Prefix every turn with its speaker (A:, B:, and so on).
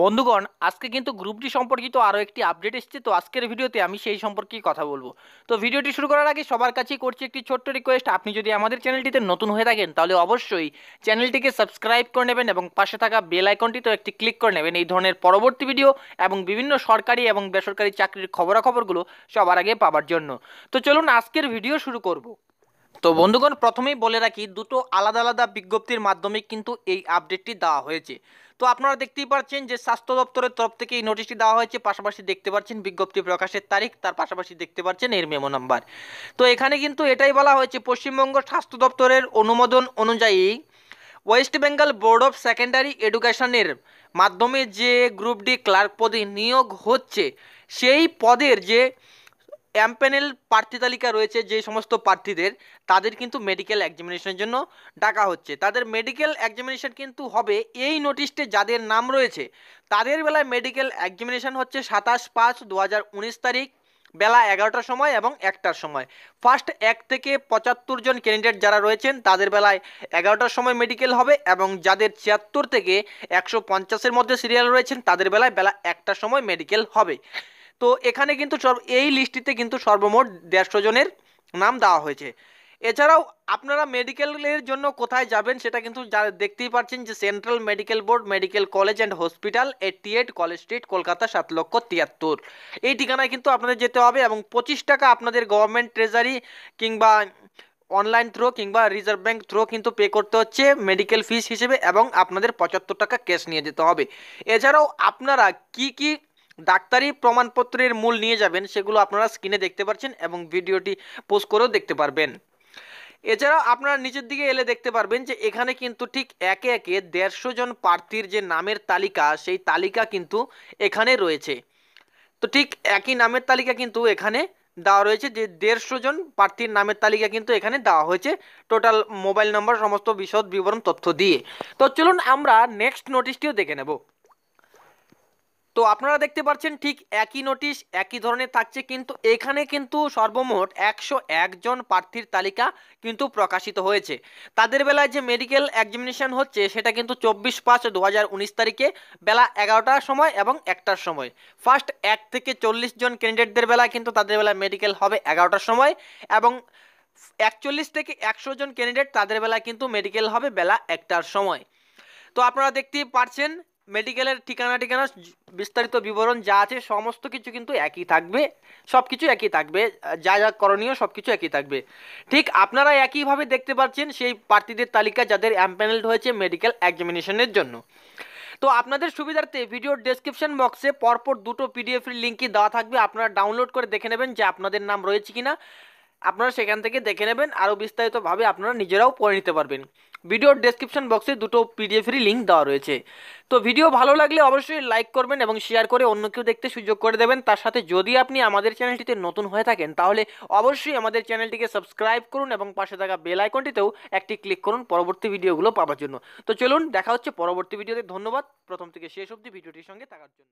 A: বন্ধুগণ আজকে কিন্তু গ্রুপটি সম্পর্কিত আরও একটি আপডেট এসছে তো আজকের ভিডিওতে আমি সেই সম্পর্কেই কথা বলবো তো ভিডিওটি শুরু করার আগে সবার কাছেই করছি একটি ছোট্ট রিকোয়েস্ট আপনি যদি আমাদের চ্যানেলটিতে নতুন হয়ে থাকেন তাহলে অবশ্যই চ্যানেলটিকে সাবস্ক্রাইব করে নেবেন এবং পাশে থাকা বেল আইকনটিতেও একটি ক্লিক করে নেবেন এই ধরনের পরবর্তী ভিডিও এবং বিভিন্ন সরকারি এবং বেসরকারি চাকরির খবরাখবরগুলো সবার আগে পাওয়ার জন্য তো চলুন আজকের ভিডিও শুরু করবো তো বন্ধুগণ প্রথমেই বলে রাখি দুটো আলাদা আলাদা বিজ্ঞপ্তির মাধ্যমে কিন্তু এই আপডেটটি দেওয়া হয়েছে তো আপনারা দেখতেই পাচ্ছেন যে স্বাস্থ্য দপ্তরের তরফ থেকে এই নোটিশটি দেওয়া হয়েছে পাশাপাশি দেখতে পাচ্ছেন বিজ্ঞপ্তি প্রকাশের তারিখ তার পাশাপাশি দেখতে পাচ্ছেন এর মেমো নাম্বার তো এখানে কিন্তু এটাই বলা হয়েছে পশ্চিমবঙ্গ স্বাস্থ্য দপ্তরের অনুমোদন অনুযায়ী West Bengal Board of Secondary এডুকেশনের মাধ্যমে যে গ্রুপ ডি ক্লার্ক পদে নিয়োগ হচ্ছে সেই পদের যে অ্যাম্প্যানেল প্রার্থী তালিকা রয়েছে যে সমস্ত প্রার্থীদের তাদের কিন্তু মেডিকেল এক্সামিনেশনের জন্য ডাকা হচ্ছে তাদের মেডিকেল এক্সামিনেশন কিন্তু হবে এই নোটিশটে যাদের নাম রয়েছে তাদের বেলায় মেডিকেল এক্সামিনেশন হচ্ছে সাতাশ পাঁচ দু তারিখ বেলা এগারোটার সময় এবং একটার সময় ফার্স্ট এক থেকে পঁচাত্তর জন ক্যান্ডিডেট যারা রয়েছেন তাদের বেলায় এগারোটার সময় মেডিকেল হবে এবং যাদের ছিয়াত্তর থেকে একশো পঞ্চাশের মধ্যে সিরিয়াল রয়েছেন তাদের বেলায় বেলা একটার সময় মেডিকেল হবে তো এখানে কিন্তু এই লিস্টটিতে কিন্তু সর্বমোট দেড়শো জনের নাম দেওয়া হয়েছে এছাড়াও আপনারা মেডিকেলের জন্য কোথায় যাবেন সেটা কিন্তু দেখতেই পাচ্ছেন যে Central Medical Board Medical College and Hospital eighty eight College Street Kolkata সাত লক্ষ তিয়াত্তর এই ঠিকানায় কিন্তু আপনাদের যেতে হবে এবং পঁচিশ টাকা আপনাদের গভর্নমেন্ট ট্রেজারি কিংবা অনলাইন থ্রো কিংবা রিজার্ভ ব্যাঙ্ক থ্রো কিন্তু পে করতে হচ্ছে মেডিকেল ফিস হিসেবে এবং আপনাদের পঁচাত্তর টাকা ক্যাশ নিয়ে যেতে হবে এছাড়াও আপনারা কি কী ডাক্তারি প্রমাণপত্রের মূল নিয়ে যাবেন সেগুলো আপনারা স্ক্রিনে দেখতে পাচ্ছেন এবং ভিডিওটি পোস্ট করেও দেখতে পারবেন এছাড়াও আপনারা নিচের দিকে এলে দেখতে পারবেন যে এখানে কিন্তু ঠিক একে একে দেড়শো জন প্রার্থীর যে নামের তালিকা সেই তালিকা কিন্তু এখানে রয়েছে তো ঠিক একই নামের তালিকা কিন্তু এখানে দেওয়া রয়েছে যে দেড়শো জন প্রার্থীর নামের তালিকা কিন্তু এখানে দেওয়া হয়েছে টোটাল মোবাইল নাম্বার সমস্ত বিশদ বিবরণ তথ্য দিয়ে তো চলুন আমরা নেক্সট নোটিশটিও দেখে নেব তো আপনারা দেখতে পাচ্ছেন ঠিক একই নোটিশ একই ধরনের থাকছে কিন্তু এখানে কিন্তু সর্বমোট একশো একজন প্রার্থীর তালিকা কিন্তু প্রকাশিত হয়েছে তাদের বেলায় যে মেডিকেল এক্সামিনেশন হচ্ছে সেটা কিন্তু চব্বিশ পাঁচ দু তারিখে বেলা এগারোটার সময় এবং একটার সময় ফার্স্ট এক থেকে চল্লিশ জন ক্যান্ডিডেটদের বেলা কিন্তু তাদের বেলা মেডিকেল হবে এগারোটার সময় এবং একচল্লিশ থেকে একশো জন ক্যান্ডিডেট তাদের বেলা কিন্তু মেডিকেল হবে বেলা একটার সময় তো আপনারা দেখতেই পারছেন মেডিকেলের ঠিকানা ঠিকানা বিস্তারিত বিবরণ যা আছে সমস্ত কিছু কিন্তু একই থাকবে সব কিছু একই থাকবে যা যা করণীয় সব কিছু একই থাকবে ঠিক আপনারা একইভাবে দেখতে পাচ্ছেন সেই প্রার্থীদের তালিকা যাদের অ্যাম্প্যানেলড হয়েছে মেডিকেল এক্সামিনেশনের জন্য তো আপনাদের সুবিধার্থে ভিডিওর ডেসক্রিপশন বক্সে পরপর দুটো পিডিএফের লিঙ্কই দেওয়া থাকবে আপনারা ডাউনলোড করে দেখে নেবেন যে আপনাদের নাম রয়েছে কিনা আপনারা সেখান থেকে দেখে নেবেন আরও বিস্তারিতভাবে আপনারা নিজেরাও পড়ে নিতে পারবেন ভিডিওর ডেসক্রিপশন বক্সে দুটো পিডিএফেরই লিঙ্ক দেওয়া রয়েছে তো ভিডিও ভালো লাগলে অবশ্যই লাইক করবেন এবং শেয়ার করে অন্য কেউ দেখতে সুযোগ করে দেবেন তার সাথে যদি আপনি আমাদের চ্যানেলটিতে নতুন হয়ে থাকেন তাহলে অবশ্যই আমাদের চ্যানেলটিকে সাবস্ক্রাইব করুন এবং পাশে থাকা বেল আইকনটিতেও একটি ক্লিক করুন পরবর্তী ভিডিওগুলো পাওয়ার জন্য তো চলুন দেখা হচ্ছে পরবর্তী ভিডিওতে ধন্যবাদ প্রথম থেকে শেষ অবধি ভিডিওটির সঙ্গে থাকার জন্য